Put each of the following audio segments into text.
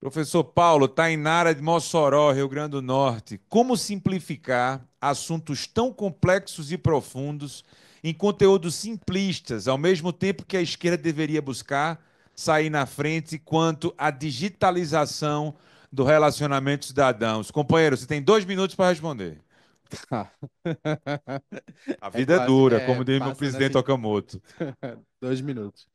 Professor Paulo, Tainara tá de Mossoró, Rio Grande do Norte. Como simplificar assuntos tão complexos e profundos em conteúdos simplistas, ao mesmo tempo que a esquerda deveria buscar sair na frente quanto à digitalização do relacionamento cidadão? Companheiro, você tem dois minutos para responder. Tá. a vida é, é dura, é, como diz meu né, presidente Okamoto. dois minutos.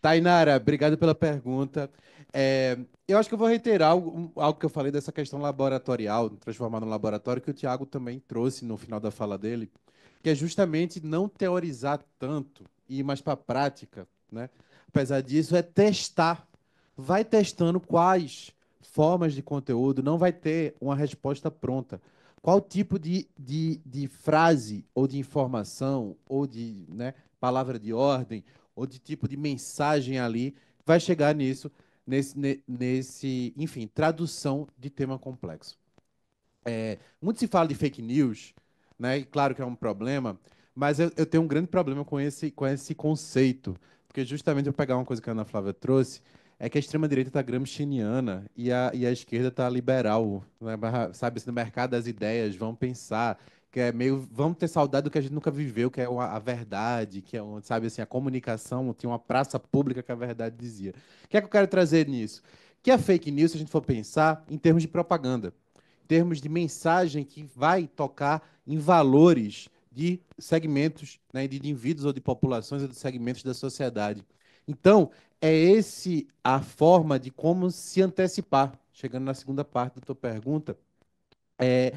Tainara, obrigado pela pergunta. É, eu acho que eu vou reiterar algo, algo, que eu falei dessa questão laboratorial, transformar no laboratório, que o Tiago também trouxe no final da fala dele, que é justamente não teorizar tanto e ir mais para a prática, né? Apesar disso, é testar. Vai testando quais formas de conteúdo, não vai ter uma resposta pronta. Qual tipo de, de, de frase ou de informação ou de né, palavra de ordem ou de tipo de mensagem ali vai chegar nisso nesse, nesse enfim, tradução de tema complexo. É, muito se fala de fake news, né? E claro que é um problema, mas eu, eu, tenho um grande problema com esse, com esse conceito, porque justamente eu pegar uma coisa que a Ana Flávia trouxe, é que a extrema-direita está gramsciana e a, e a esquerda está liberal, né? sabe? Assim, no mercado das ideias, vão pensar, que é meio vamos ter saudade do que a gente nunca viveu, que é uma, a verdade, que é, uma, sabe assim, a comunicação, tinha uma praça pública que a verdade dizia. O que é que eu quero trazer nisso? Que a fake news, se a gente for pensar em termos de propaganda, em termos de mensagem que vai tocar em valores de segmentos, né, de indivíduos ou de populações ou de segmentos da sociedade. Então, é esse a forma de como se antecipar, chegando na segunda parte da tua pergunta, é,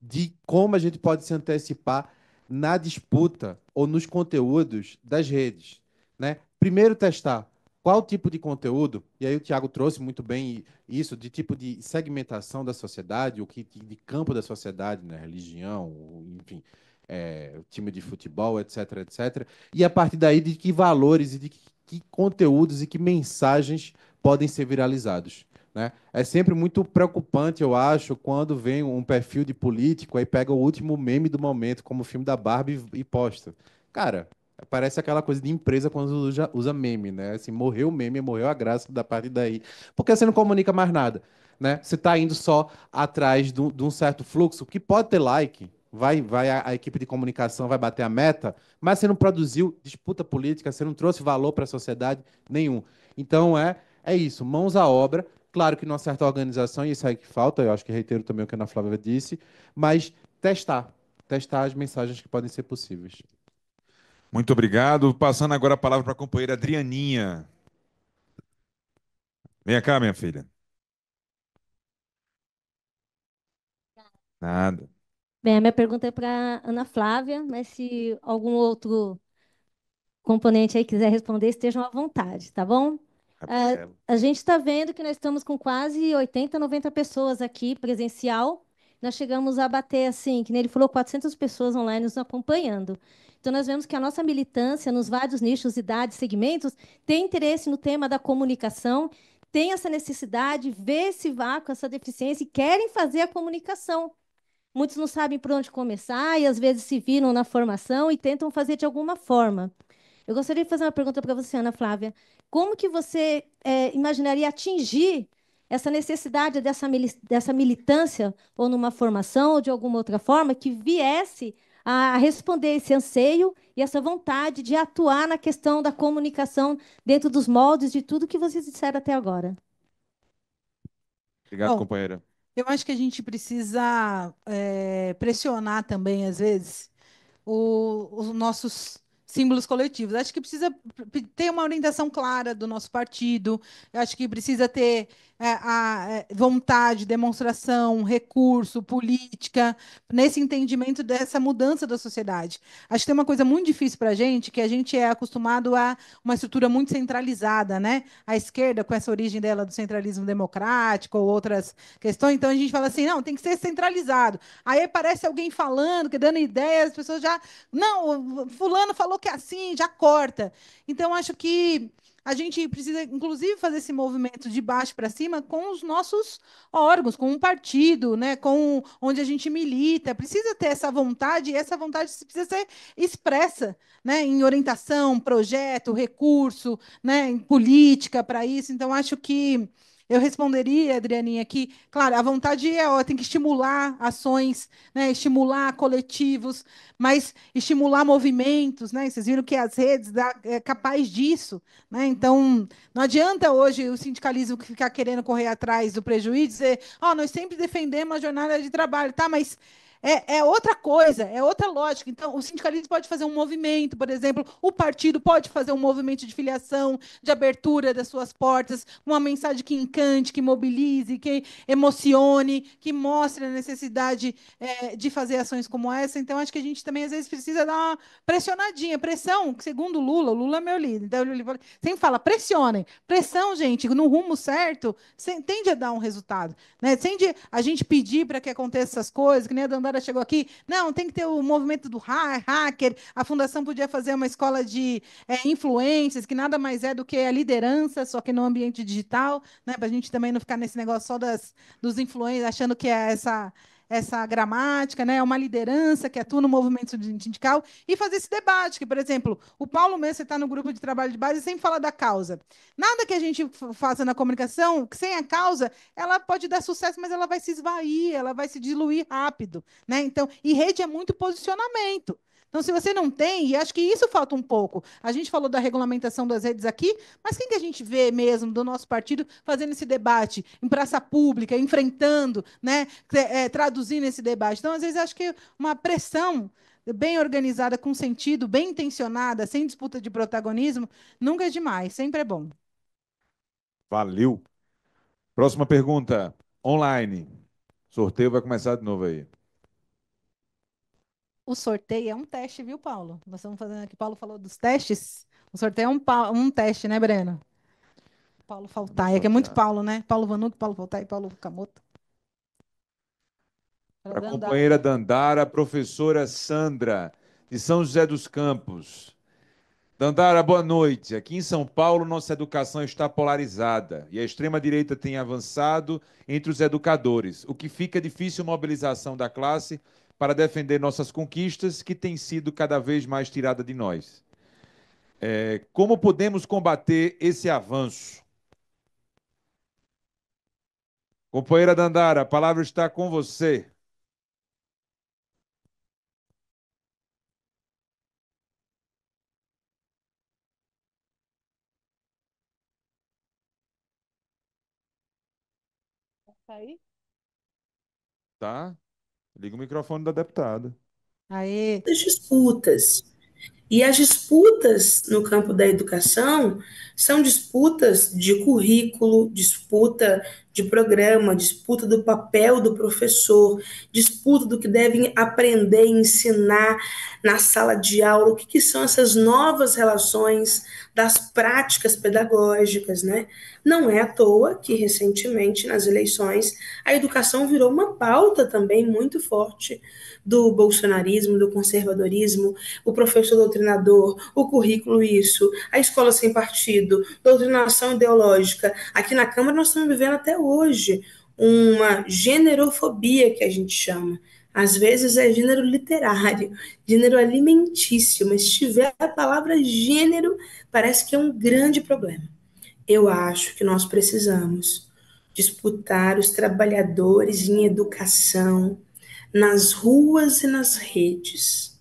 de como a gente pode se antecipar na disputa ou nos conteúdos das redes. Né? Primeiro, testar qual tipo de conteúdo, e aí o Tiago trouxe muito bem isso, de tipo de segmentação da sociedade, o que de campo da sociedade, né? religião, enfim, é, time de futebol, etc, etc. E a partir daí, de que valores e de que, que conteúdos e que mensagens podem ser viralizados. Né? É sempre muito preocupante, eu acho, quando vem um perfil de político aí pega o último meme do momento, como o filme da Barbie, e posta. Cara, Parece aquela coisa de empresa quando usa, usa meme, né? Assim, morreu o meme, morreu a graça da parte daí. Porque você não comunica mais nada, né? Você está indo só atrás de um certo fluxo, que pode ter like, vai, vai a, a, equipe de comunicação vai bater a meta, mas você não produziu disputa política, você não trouxe valor para a sociedade nenhum. Então, é, é isso, mãos à obra, Claro que numa certa organização, e isso aí é que falta, eu acho que reitero também o que a Ana Flávia disse, mas testar, testar as mensagens que podem ser possíveis. Muito obrigado. Passando agora a palavra para a companheira Adrianinha. Vem cá, minha filha. Nada. Bem, a minha pergunta é para Ana Flávia, mas se algum outro componente aí quiser responder, estejam à vontade, tá bom? A, ah, a gente está vendo que nós estamos com quase 80, 90 pessoas aqui presencial. Nós chegamos a bater, assim, que ele falou, 400 pessoas online nos acompanhando. Então, nós vemos que a nossa militância nos vários nichos, idades, segmentos, tem interesse no tema da comunicação, tem essa necessidade, vê esse vácuo, essa deficiência e querem fazer a comunicação. Muitos não sabem por onde começar e às vezes se viram na formação e tentam fazer de alguma forma. Eu gostaria de fazer uma pergunta para você, Ana Flávia. Como que você é, imaginaria atingir essa necessidade dessa, dessa militância, ou numa formação, ou de alguma outra forma, que viesse a responder esse anseio e essa vontade de atuar na questão da comunicação dentro dos moldes de tudo que vocês disseram até agora? Obrigado, Bom, companheira. Eu acho que a gente precisa é, pressionar também, às vezes, o, os nossos símbolos coletivos. Acho que precisa ter uma orientação clara do nosso partido, acho que precisa ter é, a é, vontade, demonstração, recurso, política, nesse entendimento dessa mudança da sociedade. Acho que tem uma coisa muito difícil para a gente, que a gente é acostumado a uma estrutura muito centralizada, né? A esquerda, com essa origem dela do centralismo democrático ou outras questões, então a gente fala assim, não, tem que ser centralizado. Aí aparece alguém falando, que dando ideias, as pessoas já, não, fulano falou que é assim, já corta. Então acho que a gente precisa, inclusive, fazer esse movimento de baixo para cima com os nossos órgãos, com o um partido, né? com onde a gente milita. Precisa ter essa vontade, e essa vontade precisa ser expressa né? em orientação, projeto, recurso, né? em política para isso. Então, acho que eu responderia, Adrianinha, que, claro, a vontade é, ó, tem que estimular ações, né? estimular coletivos, mas estimular movimentos, né? Vocês viram que as redes dá, é capaz disso, né? Então, não adianta hoje o sindicalismo ficar querendo correr atrás do prejuízo e dizer, ó, oh, nós sempre defendemos a jornada de trabalho, tá? Mas é, é outra coisa, é outra lógica. Então, o sindicalismo pode fazer um movimento, por exemplo, o partido pode fazer um movimento de filiação, de abertura das suas portas, uma mensagem que encante, que mobilize, que emocione, que mostre a necessidade é, de fazer ações como essa. Então, acho que a gente também, às vezes, precisa dar uma pressionadinha. Pressão, segundo Lula, o Lula é meu líder. Então, ele sempre fala: pressionem. Pressão, gente, no rumo certo, tende a dar um resultado. Né? Tende a gente pedir para que aconteça essas coisas, que nem a Dandara chegou aqui, não, tem que ter o movimento do hacker, a fundação podia fazer uma escola de é, influências, que nada mais é do que a liderança, só que no ambiente digital, né? Para a gente também não ficar nesse negócio só das, dos influencers, achando que é essa essa gramática, né? É uma liderança que atua no movimento sindical, e fazer esse debate, que, por exemplo, o Paulo Messi está no grupo de trabalho de base e sempre fala da causa. Nada que a gente faça na comunicação, sem a causa, ela pode dar sucesso, mas ela vai se esvair, ela vai se diluir rápido. Né? Então, e rede é muito posicionamento. Então, se você não tem, e acho que isso falta um pouco. A gente falou da regulamentação das redes aqui, mas quem que a gente vê mesmo do nosso partido fazendo esse debate em praça pública, enfrentando, né, é, é traduzindo esse debate? Então, às vezes, acho que uma pressão bem organizada, com sentido, bem intencionada, sem disputa de protagonismo, nunca é demais, sempre é bom. Valeu. Próxima pergunta, online. Sorteio vai começar de novo aí o sorteio é um teste, viu, Paulo? Nós estamos fazendo aqui, Paulo falou dos testes. O sorteio é um, um teste, né, Breno? Paulo Faltai, é que é muito Paulo, né? Paulo Vanuto, Paulo Faltai, Paulo Camoto. Para a Dandara. companheira Dandara, a professora Sandra, de São José dos Campos. Dandara, boa noite. Aqui em São Paulo, nossa educação está polarizada e a extrema-direita tem avançado entre os educadores, o que fica difícil mobilização da classe para defender nossas conquistas, que tem sido cada vez mais tirada de nós. É, como podemos combater esse avanço? Companheira Dandara, a palavra está com você. Tá aí? Tá. Liga o microfone da deputada. Aê. Disputas. E as disputas no campo da educação são disputas de currículo, disputa de programa, disputa do papel do professor, disputa do que devem aprender, e ensinar na sala de aula, o que, que são essas novas relações das práticas pedagógicas, né? Não é à toa que recentemente nas eleições a educação virou uma pauta também muito forte do bolsonarismo, do conservadorismo, o professor doutor doutrinador, o currículo isso, a escola sem partido, doutrinação ideológica. Aqui na Câmara nós estamos vivendo até hoje uma generofobia que a gente chama. Às vezes é gênero literário, gênero alimentício, mas se tiver a palavra gênero, parece que é um grande problema. Eu acho que nós precisamos disputar os trabalhadores em educação nas ruas e nas redes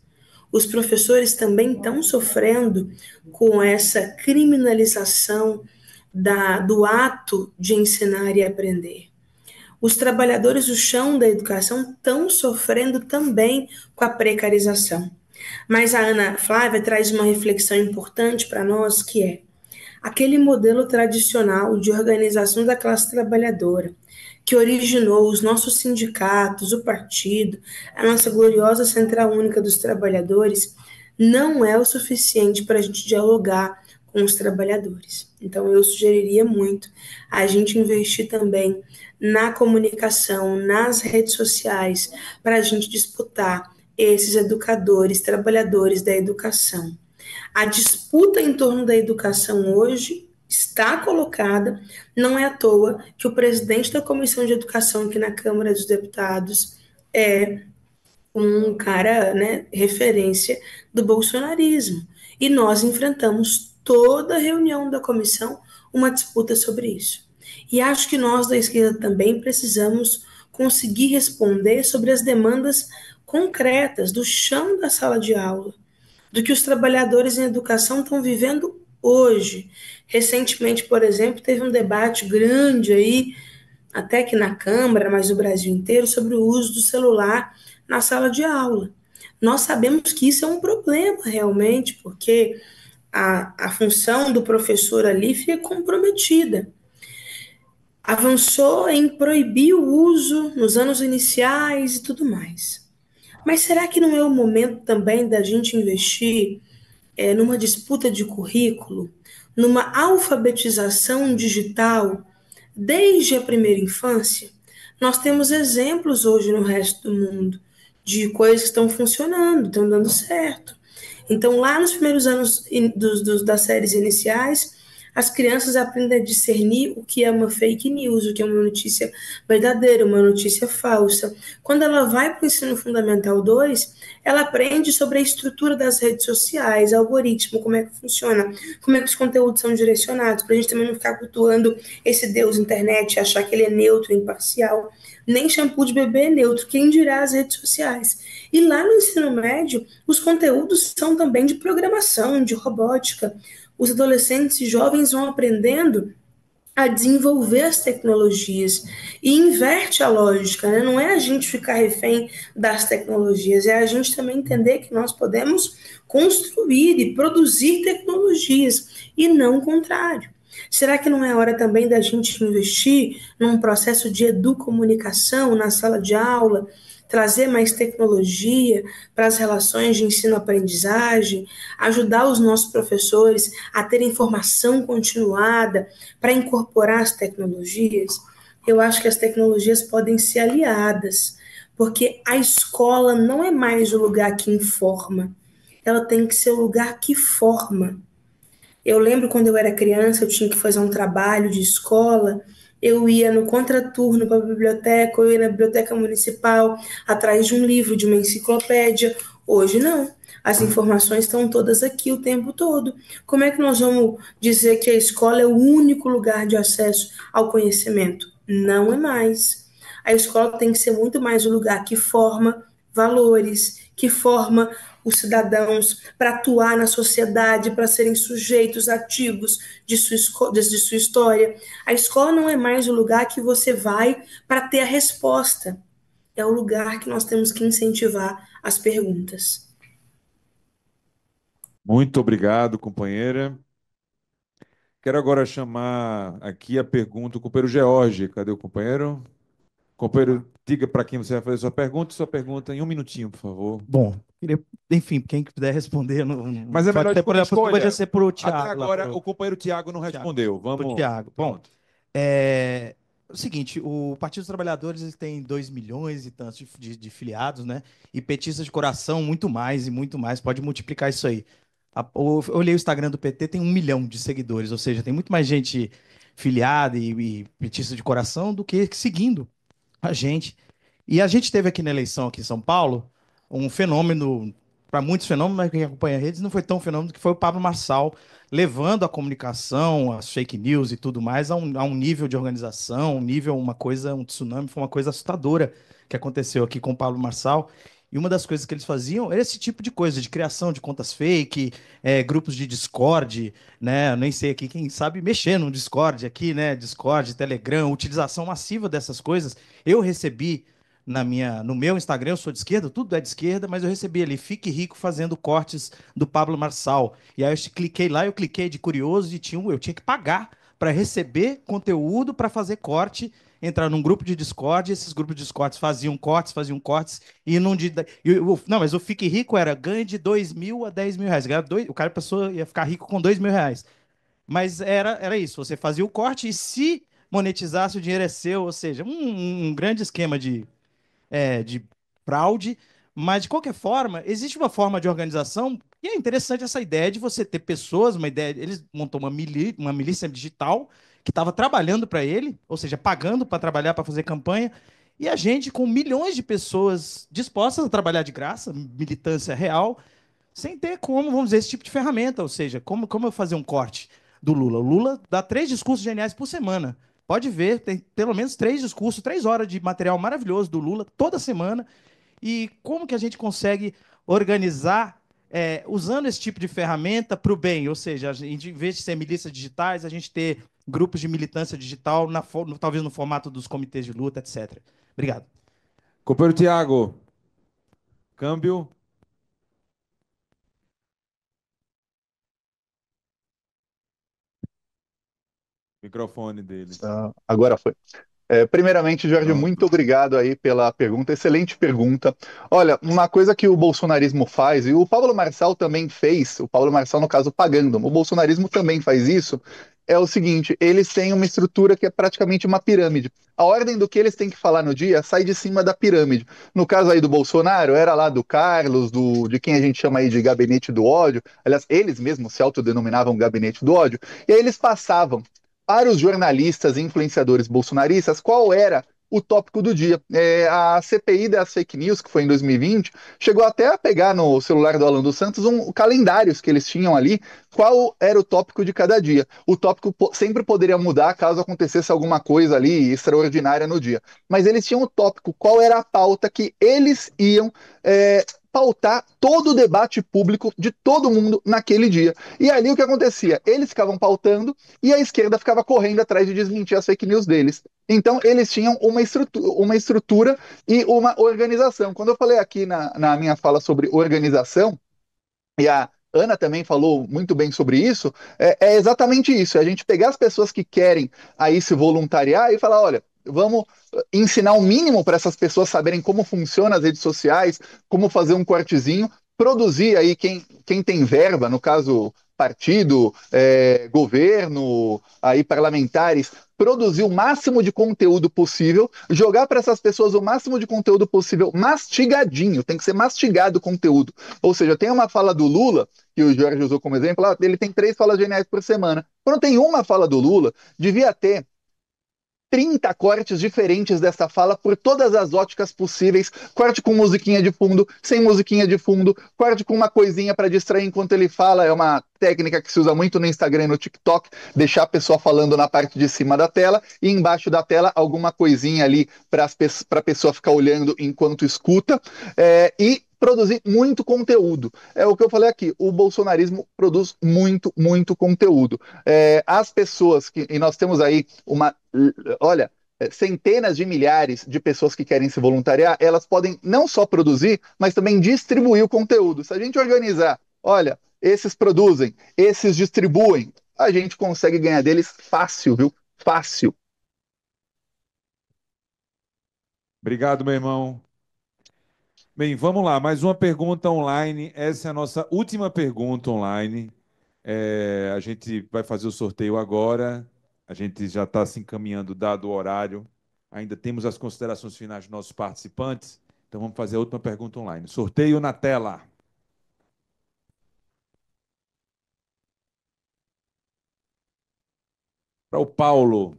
os professores também estão sofrendo com essa criminalização da, do ato de ensinar e aprender. Os trabalhadores do chão da educação estão sofrendo também com a precarização. Mas a Ana Flávia traz uma reflexão importante para nós que é aquele modelo tradicional de organização da classe trabalhadora, que originou os nossos sindicatos, o partido, a nossa gloriosa Central Única dos Trabalhadores, não é o suficiente para a gente dialogar com os trabalhadores. Então, eu sugeriria muito a gente investir também na comunicação, nas redes sociais, para a gente disputar esses educadores, trabalhadores da educação. A disputa em torno da educação hoje está colocada, não é à toa que o presidente da Comissão de Educação aqui na Câmara dos Deputados é um cara, né, referência do bolsonarismo. E nós enfrentamos toda a reunião da comissão uma disputa sobre isso. E acho que nós da esquerda também precisamos conseguir responder sobre as demandas concretas do chão da sala de aula do que os trabalhadores em educação estão vivendo hoje. Recentemente, por exemplo, teve um debate grande aí, até que na Câmara, mas no Brasil inteiro, sobre o uso do celular na sala de aula. Nós sabemos que isso é um problema realmente, porque a, a função do professor ali fica comprometida. Avançou em proibir o uso nos anos iniciais e tudo mais. Mas será que não é o momento também da gente investir é, numa disputa de currículo, numa alfabetização digital desde a primeira infância? Nós temos exemplos hoje no resto do mundo de coisas que estão funcionando, estão dando certo. Então, lá nos primeiros anos in, dos, dos, das séries iniciais, as crianças aprendem a discernir o que é uma fake news, o que é uma notícia verdadeira, uma notícia falsa. Quando ela vai para o ensino fundamental 2, ela aprende sobre a estrutura das redes sociais, algoritmo, como é que funciona, como é que os conteúdos são direcionados, para a gente também não ficar cultuando esse Deus internet, achar que ele é neutro, imparcial. Nem shampoo de bebê é neutro, quem dirá as redes sociais. E lá no ensino médio, os conteúdos são também de programação, de robótica os adolescentes e jovens vão aprendendo a desenvolver as tecnologias e inverte a lógica, né? não é a gente ficar refém das tecnologias, é a gente também entender que nós podemos construir e produzir tecnologias e não o contrário. Será que não é hora também da gente investir num processo de educomunicação na sala de aula, trazer mais tecnologia para as relações de ensino-aprendizagem, ajudar os nossos professores a ter informação continuada para incorporar as tecnologias, eu acho que as tecnologias podem ser aliadas, porque a escola não é mais o lugar que informa, ela tem que ser o lugar que forma. Eu lembro quando eu era criança, eu tinha que fazer um trabalho de escola eu ia no contraturno para a biblioteca, eu ia na biblioteca municipal atrás de um livro, de uma enciclopédia. Hoje não. As informações estão todas aqui o tempo todo. Como é que nós vamos dizer que a escola é o único lugar de acesso ao conhecimento? Não é mais. A escola tem que ser muito mais o um lugar que forma valores, que forma os cidadãos para atuar na sociedade, para serem sujeitos ativos de sua, de sua história. A escola não é mais o lugar que você vai para ter a resposta, é o lugar que nós temos que incentivar as perguntas. Muito obrigado, companheira. Quero agora chamar aqui a pergunta do companheiro George. Cadê o companheiro? Companheiro, diga para quem você vai fazer sua pergunta, sua pergunta em um minutinho, por favor. Bom, enfim, quem puder responder. Não, Mas é melhor até por escolha. Podia ser por o Thiago. Até agora, pro... o companheiro Tiago não Thiago. respondeu. Vamos. Tiago. Bom, é... o seguinte: o Partido dos Trabalhadores tem 2 milhões e tantos de, de, de, filiados, né? E petistas de coração, muito mais e muito mais. Pode multiplicar isso aí. A, eu olhei o Instagram do PT, tem um milhão de seguidores, ou seja, tem muito mais gente filiada e, e petista de coração do que seguindo a gente. E a gente teve aqui na eleição aqui em São Paulo um fenômeno, para muitos fenômenos, mas quem acompanha redes não foi tão fenômeno que foi o Pablo Marçal levando a comunicação, as fake news e tudo mais a um, a um nível de organização, um nível, uma coisa, um tsunami, foi uma coisa assustadora que aconteceu aqui com o Pablo Marçal. E uma das coisas que eles faziam era esse tipo de coisa, de criação de contas fake, é, grupos de Discord, né? nem sei aqui quem sabe mexer no Discord aqui, né? Discord, Telegram, utilização massiva dessas coisas. Eu recebi na minha, no meu Instagram, eu sou de esquerda, tudo é de esquerda, mas eu recebi ali, fique rico fazendo cortes do Pablo Marçal. E aí eu cliquei lá, eu cliquei de curioso e tinha, eu tinha que pagar para receber conteúdo para fazer corte entrar num grupo de Discord, esses grupos de Discord faziam cortes, faziam cortes, e não de. Eu, não, mas o Fique Rico era ganho de 2 mil a 10 mil reais. O cara passou, ia ficar rico com 2 mil reais. Mas era, era isso, você fazia o corte e se monetizasse, o dinheiro é seu, ou seja, um, um grande esquema de, é, de fraude. Mas, de qualquer forma, existe uma forma de organização e é interessante essa ideia de você ter pessoas, uma ideia. Eles montou uma, milícia uma milícia digital que estava trabalhando para ele, ou seja, pagando para trabalhar para fazer campanha, e a gente com milhões de pessoas dispostas a trabalhar de graça, militância real, sem ter como, vamos dizer, esse tipo de ferramenta, ou seja, como, como eu fazer um corte do Lula? O Lula dá três discursos geniais por semana. Pode ver, tem pelo menos três discursos, três horas de material maravilhoso do Lula toda semana. E como que a gente consegue organizar é, usando esse tipo de ferramenta para o bem? Ou seja, gente, em vez de ser milícias digitais, a gente ter grupos de militância digital, na, no, talvez no formato dos comitês de luta, etc. Obrigado. Companheiro Tiago, câmbio. Microfone dele. Ah, agora foi. É, primeiramente, Jorge, muito obrigado aí pela pergunta, excelente pergunta. Olha, uma coisa que o bolsonarismo faz, e o Paulo Marçal também fez, o Paulo Marçal, no caso, pagando, o bolsonarismo também faz isso, é o seguinte: eles têm uma estrutura que é praticamente uma pirâmide. A ordem do que eles têm que falar no dia sai de cima da pirâmide. No caso aí do Bolsonaro, era lá do Carlos, do, de quem a gente chama aí de gabinete do ódio. Aliás, eles mesmos se autodenominavam gabinete do ódio. E aí eles passavam para os jornalistas e influenciadores bolsonaristas, qual era o tópico do dia? É, a CPI das fake news, que foi em 2020, chegou até a pegar no celular do Alan dos Santos um calendários que eles tinham ali, qual era o tópico de cada dia. O tópico sempre poderia mudar caso acontecesse alguma coisa ali extraordinária no dia. Mas eles tinham o tópico, qual era a pauta que eles iam é, pautar todo o debate público de todo mundo naquele dia. E ali o que acontecia? Eles ficavam pautando e a esquerda ficava correndo atrás de desmentir as fake news deles. Então, eles tinham uma estrutura, uma estrutura e uma organização. Quando eu falei aqui na, na minha fala sobre organização, e a Ana também falou muito bem sobre isso, é, é, exatamente isso. É a gente pegar as pessoas que querem aí se voluntariar e falar, olha, Vamos ensinar o mínimo para essas pessoas saberem como funciona as redes sociais, como fazer um cortezinho, produzir aí quem, quem tem verba, no caso partido, é, governo, aí parlamentares, produzir o máximo de conteúdo possível, jogar para essas pessoas o máximo de conteúdo possível, mastigadinho, tem que ser mastigado o conteúdo. Ou seja, tem uma fala do Lula, que o Jorge usou como exemplo, ah, ele tem três falas geniais por semana. Quando tem uma fala do Lula, devia ter 30 cortes diferentes dessa fala por todas as óticas possíveis. Corte com musiquinha de fundo, sem musiquinha de fundo, corte com uma coisinha para distrair enquanto ele fala. É uma técnica que se usa muito no Instagram e no TikTok, deixar a pessoa falando na parte de cima da tela e embaixo da tela alguma coisinha ali para a pessoa ficar olhando enquanto escuta. É, e produzir muito conteúdo. É o que eu falei aqui, o bolsonarismo produz muito, muito conteúdo. É, as pessoas que. E nós temos aí uma. Olha, é, centenas de milhares de pessoas que querem se voluntariar, elas podem não só produzir, mas também distribuir o conteúdo. Se a gente organizar, olha, esses produzem, esses distribuem, a gente consegue ganhar deles fácil, viu? Fácil. Obrigado, meu irmão. Bem, vamos lá, mais uma pergunta online. Essa é a nossa última pergunta online. É, a gente vai fazer o sorteio agora. A gente já está se encaminhando, dado o horário. Ainda temos as considerações finais dos nossos participantes. Então vamos fazer a última pergunta online. Sorteio na tela. Para o Paulo,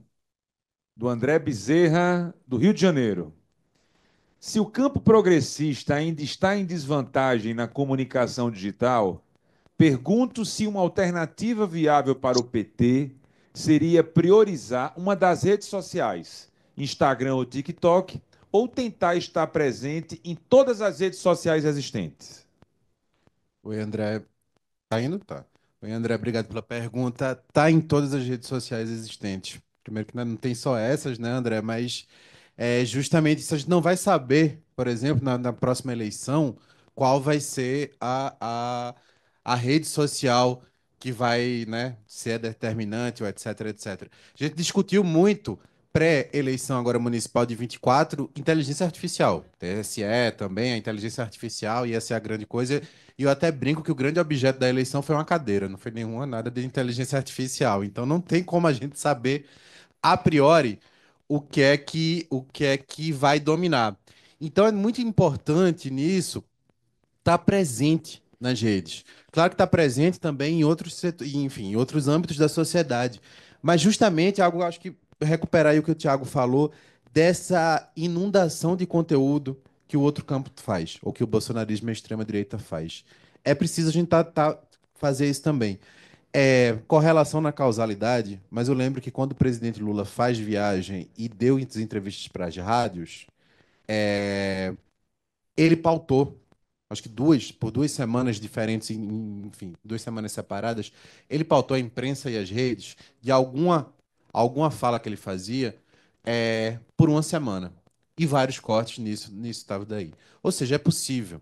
do André Bezerra, do Rio de Janeiro. Se o campo progressista ainda está em desvantagem na comunicação digital, pergunto se uma alternativa viável para o PT seria priorizar uma das redes sociais, Instagram ou TikTok, ou tentar estar presente em todas as redes sociais existentes. Oi, André. Tá indo? Tá. Oi, André, obrigado pela pergunta. Tá em todas as redes sociais existentes. Primeiro que não é, tem só essas, né, André? Mas é justamente isso. A gente não vai saber, por exemplo, na, na próxima eleição, qual vai ser a, a, a rede social que vai né, ser determinante, etc, etc. A gente discutiu muito pré-eleição agora municipal de 24, inteligência artificial. TSE também, a inteligência artificial ia ser é a grande coisa. E eu até brinco que o grande objeto da eleição foi uma cadeira, não foi nenhuma nada de inteligência artificial. Então não tem como a gente saber a priori o que é que o que é que vai dominar. Então é muito importante nisso estar tá presente nas redes. Claro que está presente também em outros setor, enfim, em outros âmbitos da sociedade, mas justamente algo acho que recuperar aí o que o Tiago falou dessa inundação de conteúdo que o outro campo faz, ou que o bolsonarismo e a extrema direita faz. É preciso a gente tá, tá fazer isso também. É, correlação na causalidade, mas eu lembro que quando o presidente Lula faz viagem e deu entrevistas para as rádios, é, ele pautou, acho que duas, por duas semanas diferentes, enfim, duas semanas separadas, ele pautou a imprensa e as redes de alguma, alguma fala que ele fazia é, por uma semana. E vários cortes nisso, nisso estava daí. Ou seja, é possível.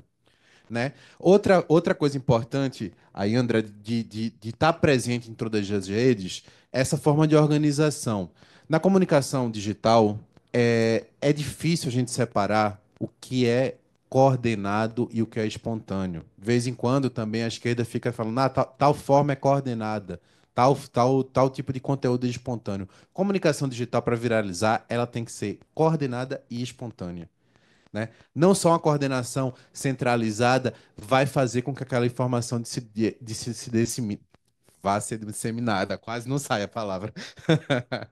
Né? Outra, outra coisa importante, aí, André, de estar tá presente em todas as redes, é essa forma de organização. Na comunicação digital, é, é difícil a gente separar o que é coordenado e o que é espontâneo. De vez em quando também a esquerda fica falando, ah, tal, tal forma é coordenada, tal, tal, tal tipo de conteúdo é espontâneo. Comunicação digital, para viralizar, ela tem que ser coordenada e espontânea. Né? Não só uma coordenação centralizada vai fazer com que aquela informação de se, de, de se, desse, vá ser disseminada, quase não sai a palavra.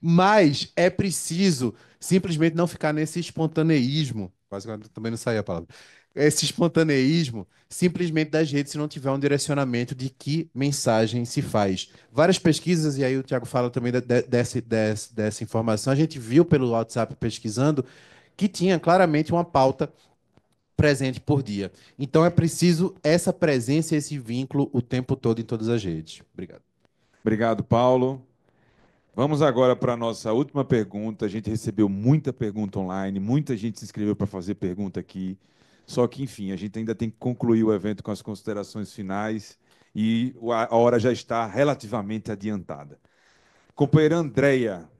Mas é preciso simplesmente não ficar nesse espontaneísmo, quase também não sai a palavra. Esse espontaneísmo simplesmente das redes se não tiver um direcionamento de que mensagem se faz. Várias pesquisas, e aí o Tiago fala também de, de, dessa, dessa informação, a gente viu pelo WhatsApp pesquisando que tinha claramente uma pauta presente por dia. Então é preciso essa presença, esse vínculo o tempo todo em todas as redes. Obrigado. Obrigado, Paulo. Vamos agora para a nossa última pergunta. A gente recebeu muita pergunta online, muita gente se inscreveu para fazer pergunta aqui. Só que, enfim, a gente ainda tem que concluir o evento com as considerações finais e a hora já está relativamente adiantada. Companheira Andréia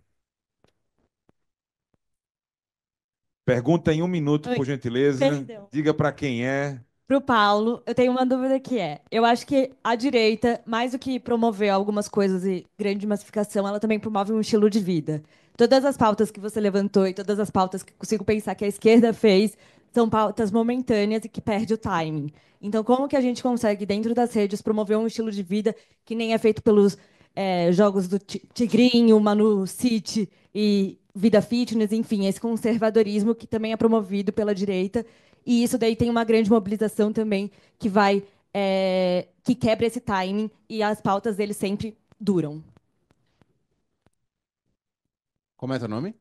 Pergunta em um minuto, por gentileza. Perdão. Diga para quem é. Para o Paulo, eu tenho uma dúvida que é: eu acho que a direita, mais do que promover algumas coisas e grande massificação, ela também promove um estilo de vida. Todas as pautas que você levantou e todas as pautas que consigo pensar que a esquerda fez são pautas momentâneas e que perde o timing. Então, como que a gente consegue, dentro das redes, promover um estilo de vida que nem é feito pelos é, jogos do Tigrinho, Manu City e Vida Fitness, enfim, esse conservadorismo que também é promovido pela direita. E isso daí tem uma grande mobilização também que vai. É, que quebra esse timing e as pautas dele sempre duram. Como é teu nome?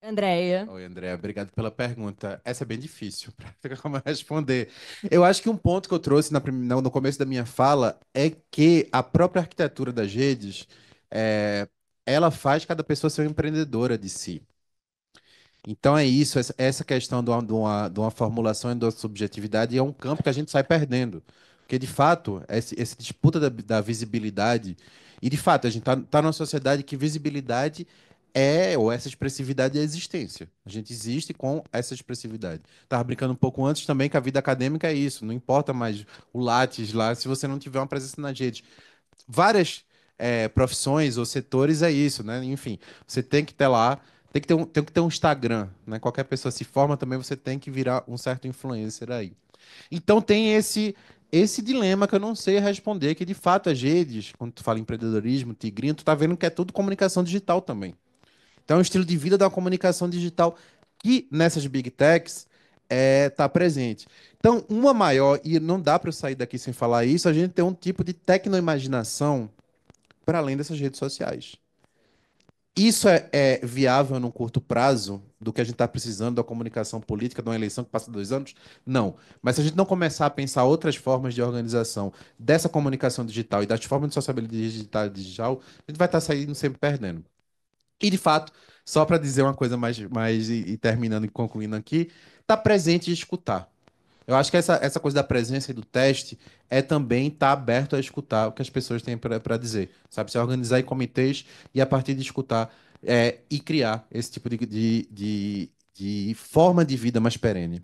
Andréia. Oi, Andréia, obrigado pela pergunta. Essa é bem difícil para como responder. Eu acho que um ponto que eu trouxe na, no começo da minha fala é que a própria arquitetura das redes, é, ela faz cada pessoa ser uma empreendedora de si. Então é isso, essa questão de uma, de uma, de uma formulação e da subjetividade é um campo que a gente sai perdendo. Porque, de fato, essa disputa da, da visibilidade, e de fato, a gente está tá numa sociedade que visibilidade é ou essa expressividade é a existência. A gente existe com essa expressividade. Estava brincando um pouco antes também que a vida acadêmica é isso. Não importa mais o látis lá se você não tiver uma presença nas redes. Várias é, profissões ou setores é isso, né? Enfim, você tem que ter lá, tem que ter um, tem que ter um Instagram, né? Qualquer pessoa se forma também, você tem que virar um certo influencer aí. Então tem esse esse dilema que eu não sei responder, que de fato as redes, quando tu fala empreendedorismo, tigrinho, tu tá vendo que é tudo comunicação digital também. Então, é um estilo de vida da comunicação digital que nessas big techs está é, tá presente. Então, uma maior, e não dá para eu sair daqui sem falar isso, a gente tem um tipo de tecnoimaginação para além dessas redes sociais. Isso é, é, viável no curto prazo do que a gente está precisando da comunicação política, de uma eleição que passa dois anos? Não. Mas se a gente não começar a pensar outras formas de organização dessa comunicação digital e das formas de sociabilidade digital, a gente vai estar tá saindo sempre perdendo. E, de fato, só para dizer uma coisa mais, mais e, e, terminando e concluindo aqui, tá presente e escutar. Eu acho que essa, essa coisa da presença e do teste é também estar tá aberto a escutar o que as pessoas têm para dizer, sabe? Se organizar em comitês e a partir de escutar é, e criar esse tipo de, de, de, de forma de vida mais perene.